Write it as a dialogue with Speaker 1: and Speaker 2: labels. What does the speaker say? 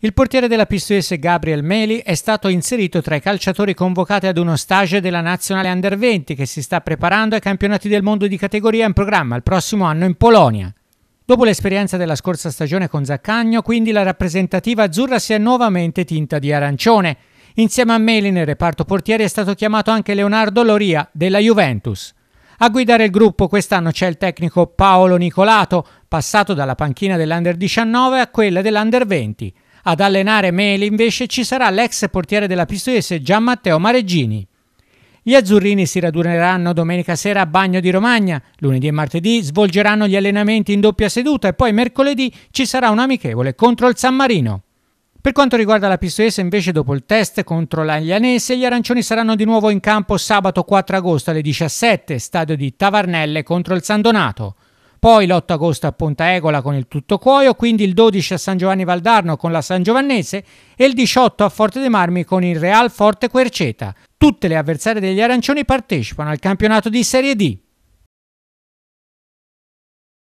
Speaker 1: Il portiere della Pistoiese Gabriel Meli è stato inserito tra i calciatori convocati ad uno stage della nazionale under 20 che si sta preparando ai campionati del mondo di categoria in programma il prossimo anno in Polonia. Dopo l'esperienza della scorsa stagione con Zaccagno, quindi la rappresentativa azzurra si è nuovamente tinta di arancione. Insieme a Meli nel reparto portieri è stato chiamato anche Leonardo Loria della Juventus. A guidare il gruppo quest'anno c'è il tecnico Paolo Nicolato, passato dalla panchina dell'Under 19 a quella dell'Under 20. Ad allenare Meli invece ci sarà l'ex portiere della Pistoiese Gianmatteo Mareggini. Gli azzurrini si raduneranno domenica sera a Bagno di Romagna, lunedì e martedì svolgeranno gli allenamenti in doppia seduta e poi mercoledì ci sarà un amichevole contro il San Marino. Per quanto riguarda la Pistoiese, invece, dopo il test contro l'Aglianese, gli arancioni saranno di nuovo in campo sabato 4 agosto alle 17, stadio di Tavarnelle contro il San Donato poi l'8 agosto a Ponta Egola con il Tutto Cuoio, quindi il 12 a San Giovanni Valdarno con la San Giovannese e il 18 a Forte dei Marmi con il Real Forte Querceta. Tutte le avversarie degli arancioni partecipano al campionato di Serie D.